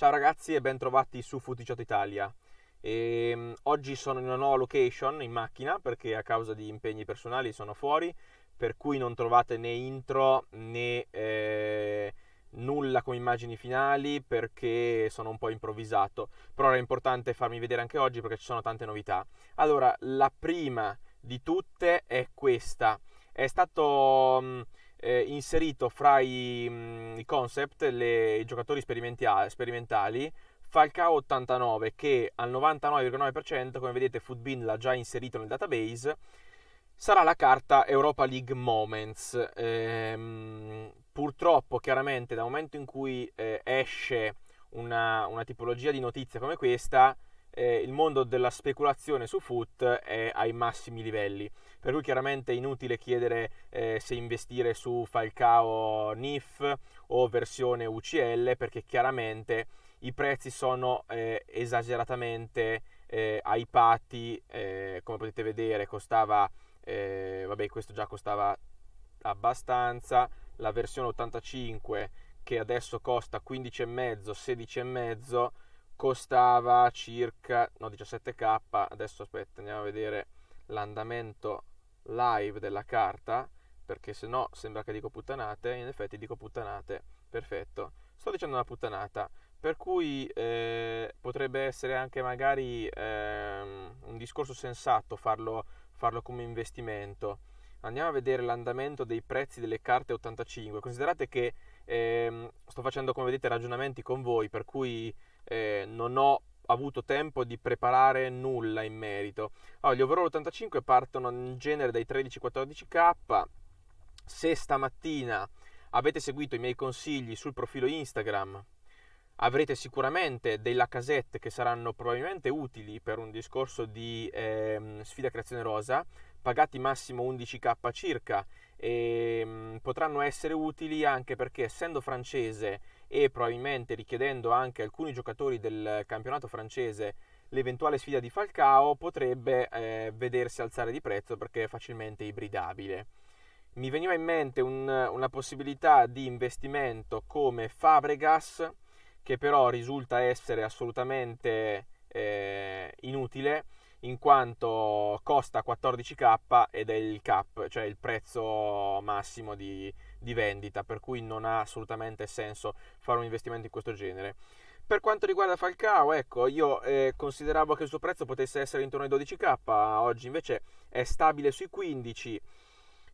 Ciao ragazzi e ben trovati su Futicciato Italia. E ehm, oggi sono in una nuova location in macchina perché a causa di impegni personali sono fuori, per cui non trovate né intro né eh, nulla con immagini finali perché sono un po' improvvisato. Però era importante farmi vedere anche oggi perché ci sono tante novità. Allora, la prima di tutte è questa. È stato mm, eh, inserito fra i, mh, mm, i concept, le, i giocatori sperimentali, Falcao 89 che al 99,9% come vedete Foodbin l'ha già inserito nel database, sarà la carta Europa League Moments. Ehm, purtroppo chiaramente dal momento in cui eh, esce una, una tipologia di notizia come questa, eh, il mondo della speculazione su foot è ai massimi livelli, per cui chiaramente è inutile chiedere eh, se investire su Falcao NIF o versione UCL perché chiaramente i prezzi sono eh, esageratamente eh, ai patti, eh, come potete vedere costava, eh, vabbè questo già costava abbastanza, la versione 85 che adesso costa 15,5, 16,5 costava circa no, 17k, adesso aspetta andiamo a vedere l'andamento live della carta, perché se no sembra che dico puttanate, in effetti dico puttanate, perfetto, sto dicendo una puttanata, per cui eh, potrebbe essere anche magari eh, un discorso sensato farlo, farlo come investimento. Andiamo a vedere l'andamento dei prezzi delle carte 85, considerate che eh, sto facendo come vedete ragionamenti con voi, per cui eh, non ho avuto tempo di preparare nulla in merito. Allora, gli overall 85 partono in genere dai 13-14k. Se stamattina avete seguito i miei consigli sul profilo Instagram, avrete sicuramente dei casette che saranno probabilmente utili per un discorso di eh, sfida creazione rosa, pagati massimo 11k circa, e ehm, potranno essere utili anche perché essendo francese e probabilmente richiedendo anche alcuni giocatori del campionato francese l'eventuale sfida di Falcao potrebbe eh, vedersi alzare di prezzo perché è facilmente ibridabile. Mi veniva in mente un, una possibilità di investimento come Fabregas, che però risulta essere assolutamente eh, inutile in quanto costa 14k ed è il cap, cioè il prezzo massimo di, di vendita, per cui non ha assolutamente senso fare un investimento in questo genere. Per quanto riguarda Falcao, ecco, io eh, consideravo che il suo prezzo potesse essere intorno ai 12k, oggi invece è stabile sui 15.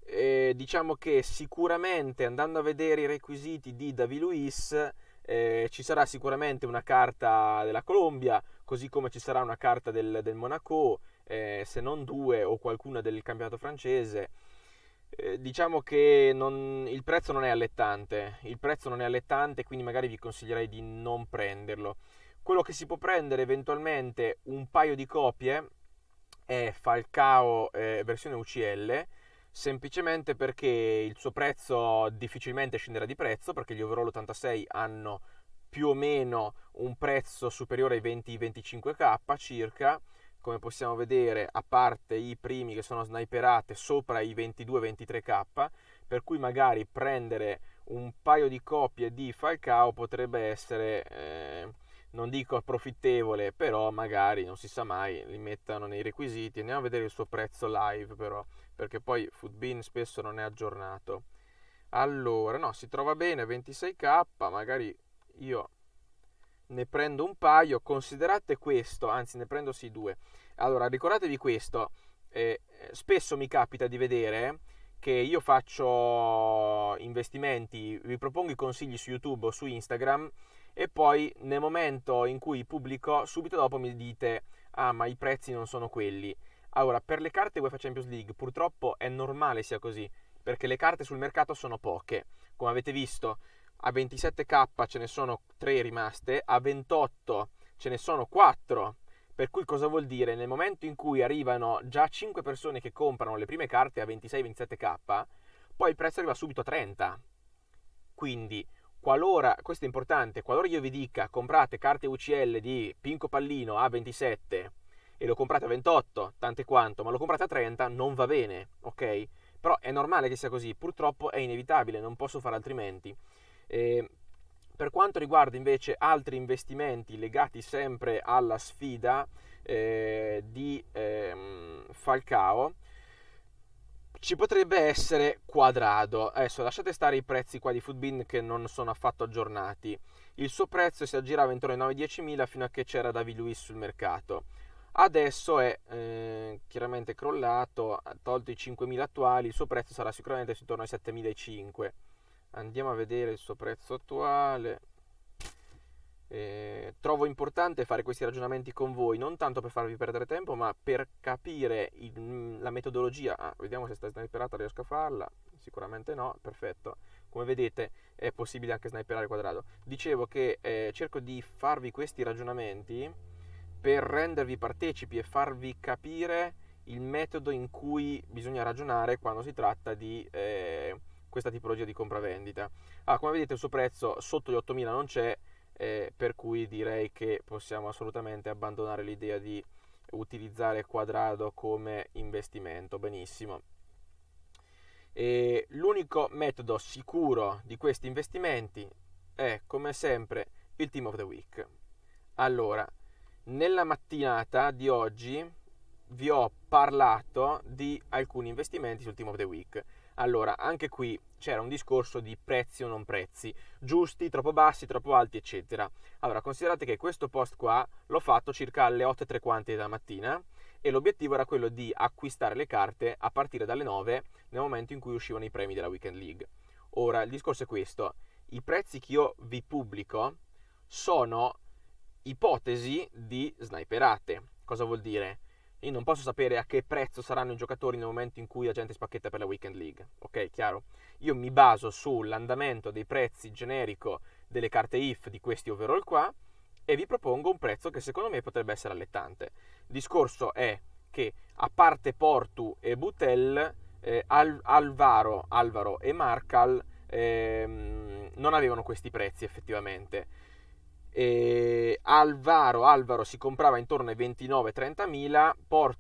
Eh, diciamo che sicuramente andando a vedere i requisiti di Davi Luis eh, ci sarà sicuramente una carta della Colombia, così come ci sarà una carta del, del Monaco, eh, se non due o qualcuna del campionato francese. Eh, diciamo che non, il prezzo non è allettante, il prezzo non è allettante, quindi magari vi consiglierei di non prenderlo. Quello che si può prendere eventualmente un paio di copie è Falcao eh, versione UCL, semplicemente perché il suo prezzo difficilmente scenderà di prezzo, perché gli overall 86 hanno più o meno un prezzo superiore ai 20-25k circa come possiamo vedere, a parte i primi che sono sniperate sopra i 22-23k, per cui magari prendere un paio di copie di Falcao potrebbe essere, eh, non dico approfittevole, però magari, non si sa mai, li mettano nei requisiti. Andiamo a vedere il suo prezzo live però, perché poi Foodbin spesso non è aggiornato. Allora, no, si trova bene, 26k, magari io ne prendo un paio, considerate questo, anzi ne prendo sì due. Allora, ricordatevi questo, eh, spesso mi capita di vedere che io faccio investimenti, vi propongo i consigli su YouTube o su Instagram e poi nel momento in cui pubblico, subito dopo mi dite, ah ma i prezzi non sono quelli. Allora, per le carte UEFA Champions League purtroppo è normale sia così, perché le carte sul mercato sono poche, come avete visto a 27k ce ne sono 3 rimaste, a 28 ce ne sono 4. Per cui cosa vuol dire? Nel momento in cui arrivano già 5 persone che comprano le prime carte a 26-27k, poi il prezzo arriva subito a 30. Quindi, qualora, questo è importante, qualora io vi dica comprate carte UCL di Pinco Pallino a 27 e lo comprate a 28, tante quanto, ma lo comprate a 30, non va bene, ok? Però è normale che sia così, purtroppo è inevitabile, non posso fare altrimenti. E ehm, per quanto riguarda invece altri investimenti legati sempre alla sfida eh, di ehm, Falcao, ci potrebbe essere quadrado. Adesso lasciate stare i prezzi qua di Foodbin che non sono affatto aggiornati. Il suo prezzo si aggirava intorno ai 9-10.000 fino a che c'era David Luiz sul mercato. Adesso è eh, chiaramente crollato, ha tolto i 5.000 attuali, il suo prezzo sarà sicuramente intorno ai 7.500 andiamo a vedere il suo prezzo attuale eh, trovo importante fare questi ragionamenti con voi non tanto per farvi perdere tempo ma per capire il, mm, la metodologia ah, vediamo se sta sniperata riesco a farla sicuramente no perfetto come vedete è possibile anche sniperare il quadrato dicevo che eh, cerco di farvi questi ragionamenti per rendervi partecipi e farvi capire il metodo in cui bisogna ragionare quando si tratta di eh, questa tipologia di compravendita. Ah, come vedete il suo prezzo sotto gli 8000 non c'è, eh, per cui direi che possiamo assolutamente abbandonare l'idea di utilizzare Quadrado come investimento. Benissimo. E l'unico metodo sicuro di questi investimenti è, come sempre, il Team of the Week. Allora, nella mattinata di oggi vi ho parlato di alcuni investimenti sul Team of the Week. Allora, anche qui c'era un discorso di prezzi o non prezzi, giusti, troppo bassi, troppo alti, eccetera. Allora, considerate che questo post qua l'ho fatto circa alle 8.30 della mattina e l'obiettivo era quello di acquistare le carte a partire dalle 9 nel momento in cui uscivano i premi della Weekend League. Ora, il discorso è questo, i prezzi che io vi pubblico sono ipotesi di sniperate. Cosa vuol dire? Io non posso sapere a che prezzo saranno i giocatori nel momento in cui la gente spacchetta per la Weekend League. Ok, chiaro? Io mi baso sull'andamento dei prezzi generico delle carte IF di questi overall qua e vi propongo un prezzo che secondo me potrebbe essere allettante. Il discorso è che a parte Portu e Butel, eh, Al- Alvaro, Alvaro e Marcal ehm, non avevano questi prezzi effettivamente. E ehm, Alvaro, Alvaro si comprava intorno ai 29-30 mila,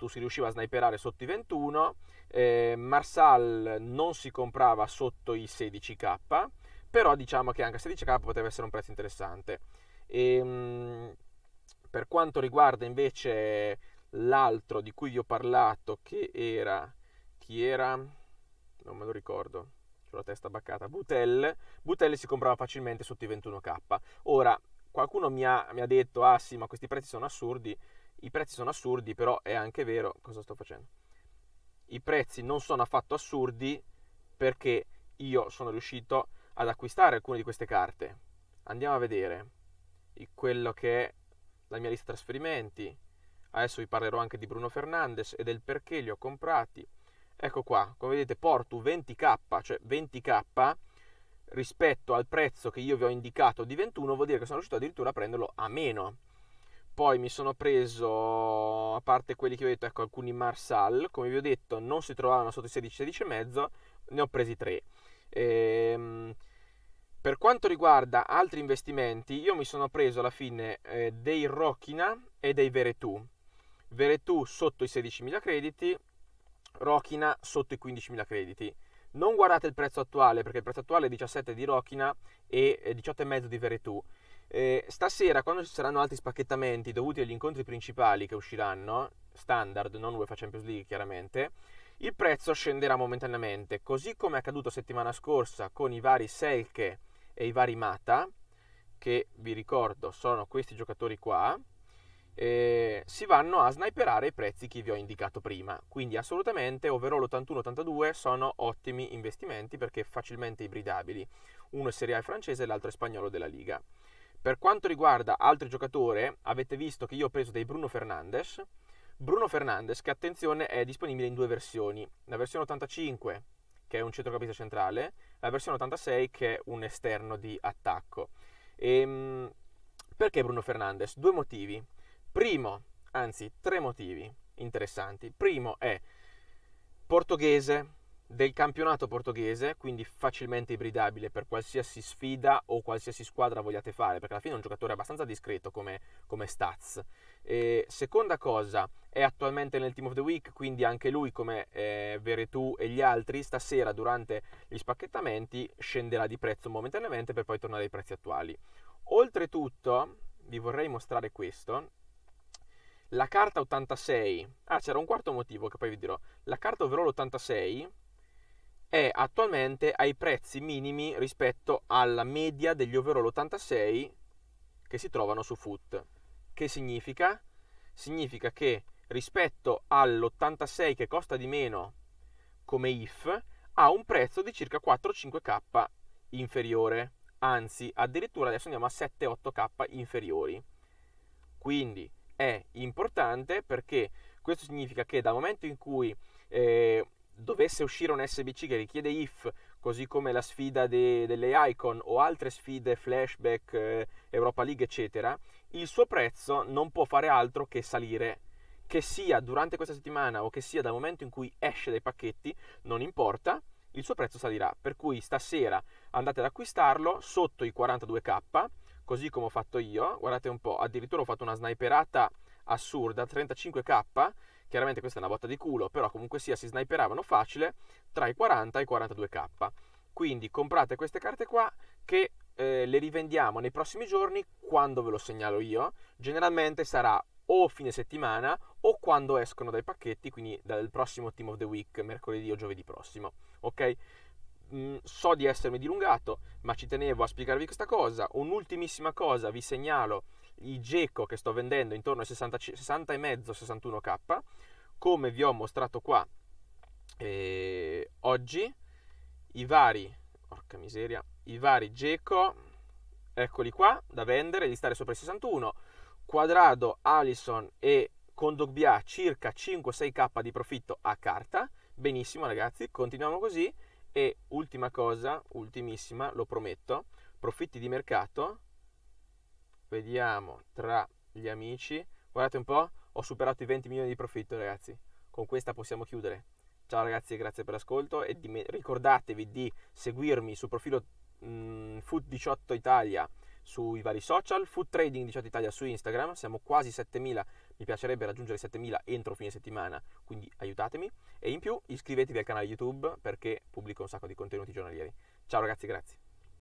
si riusciva a sniperare sotto i 21, eh, Marsal non si comprava sotto i 16k, però diciamo che anche a 16k poteva essere un prezzo interessante. E, ehm, mh, per quanto riguarda invece l'altro di cui vi ho parlato, che era... chi era? Non me lo ricordo, ho la testa baccata. Butel, Butel si comprava facilmente sotto i 21k. Ora, qualcuno mi ha, mi ha, detto, ah sì, ma questi prezzi sono assurdi, i prezzi sono assurdi, però è anche vero, cosa sto facendo? I prezzi non sono affatto assurdi perché io sono riuscito ad acquistare alcune di queste carte. Andiamo a vedere quello che è la mia lista trasferimenti. Adesso vi parlerò anche di Bruno Fernandes e del perché li ho comprati. Ecco qua, come vedete porto 20k, cioè 20k rispetto al prezzo che io vi ho indicato di 21 vuol dire che sono riuscito addirittura a prenderlo a meno poi mi sono preso a parte quelli che ho detto ecco alcuni Marsal come vi ho detto non si trovavano sotto i 16 16,5 ne ho presi 3 ehm, per quanto riguarda altri investimenti io mi sono preso alla fine eh, dei Rocchina e dei Veretù Veretù sotto i 16.000 crediti Rocchina sotto i 15.000 crediti non guardate il prezzo attuale perché il prezzo attuale è 17 di Rochina e 18,5 eh, di Veretù. Eh, stasera, quando ci saranno altri spacchettamenti dovuti agli incontri principali che usciranno, standard, non UEFA Champions League chiaramente, il prezzo scenderà momentaneamente, così come è accaduto settimana scorsa con i vari Selke e i vari Mata, che vi ricordo sono questi giocatori qua, eh, si vanno a sniperare i prezzi che vi ho indicato prima. Quindi assolutamente overall 81-82 sono ottimi investimenti perché facilmente ibridabili. Uno è Serie A francese e l'altro è spagnolo della Liga. Per quanto riguarda altri giocatori, avete visto che io ho preso dei Bruno Fernandes. Bruno Fernandes, che attenzione, è disponibile in due versioni. La versione 85, che è un centrocampista centrale, la versione 86, che è un esterno di attacco. E, ehm, perché Bruno Fernandes? Due motivi. Primo, anzi tre motivi interessanti. Primo è portoghese, del campionato portoghese, quindi facilmente ibridabile per qualsiasi sfida o qualsiasi squadra vogliate fare, perché alla fine è un giocatore abbastanza discreto come, come stats. E seconda cosa, è attualmente nel Team of the Week, quindi anche lui, come eh, Veretù e gli altri, stasera durante gli spacchettamenti scenderà di prezzo momentaneamente per poi tornare ai prezzi attuali. Oltretutto, vi vorrei mostrare questo, la carta 86, ah c'era un quarto motivo che poi vi dirò, la carta overall 86 è attualmente ai prezzi minimi rispetto alla media degli overall 86 che si trovano su Foot. Che significa? Significa che rispetto all'86 che costa di meno come IF ha un prezzo di circa 4-5k inferiore, anzi addirittura adesso andiamo a 7-8k inferiori. Quindi è importante perché questo significa che dal momento in cui eh, dovesse uscire un SBC che richiede if, così come la sfida de, delle icon o altre sfide, flashback, eh, Europa League, eccetera, il suo prezzo non può fare altro che salire. Che sia durante questa settimana o che sia dal momento in cui esce dai pacchetti, non importa, il suo prezzo salirà. Per cui stasera andate ad acquistarlo sotto i 42k così come ho fatto io, guardate un po', addirittura ho fatto una sniperata assurda, 35k, chiaramente questa è una botta di culo, però comunque sia si sniperavano facile tra i 40 e i 42k. Quindi comprate queste carte qua che eh, le rivendiamo nei prossimi giorni quando ve lo segnalo io. Generalmente sarà o fine settimana o quando escono dai pacchetti, quindi dal prossimo Team of the Week, mercoledì o giovedì prossimo. Ok? Mm, so di essermi dilungato, ma ci tenevo a spiegarvi questa cosa. Un'ultimissima cosa, vi segnalo i Geco che sto vendendo intorno ai 60,5-61k, come vi ho mostrato qua eh, oggi, i vari, porca miseria, i vari Geco, eccoli qua, da vendere, di stare sopra i 61, Quadrado, Allison e Condogbià circa 5-6k di profitto a carta, benissimo ragazzi, continuiamo così, e ultima cosa, ultimissima, lo prometto, profitti di mercato, vediamo tra gli amici, guardate un po', ho superato i 20 milioni di profitto ragazzi, con questa possiamo chiudere. Ciao ragazzi grazie per l'ascolto e di me- ricordatevi di seguirmi sul profilo mh, mm, Food18 Italia sui vari social, Food Trading 18 Italia su Instagram, siamo quasi 7000, mi piacerebbe raggiungere 7000 entro fine settimana, quindi aiutatemi e in più iscrivetevi al canale YouTube perché pubblico un sacco di contenuti giornalieri. Ciao ragazzi, grazie.